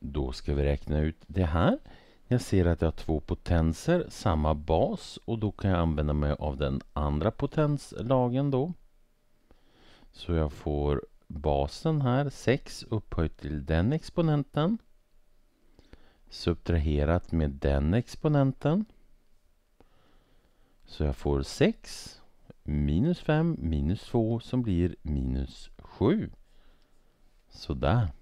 Då ska vi räkna ut det här. Jag ser att jag har två potenser, samma bas och då kan jag använda mig av den andra potenslagen då. Så jag får basen här, 6 upphöjt till den exponenten subtraherat med den exponenten. Så jag får 6 minus 5 minus 2 som blir minus 7. Sådär.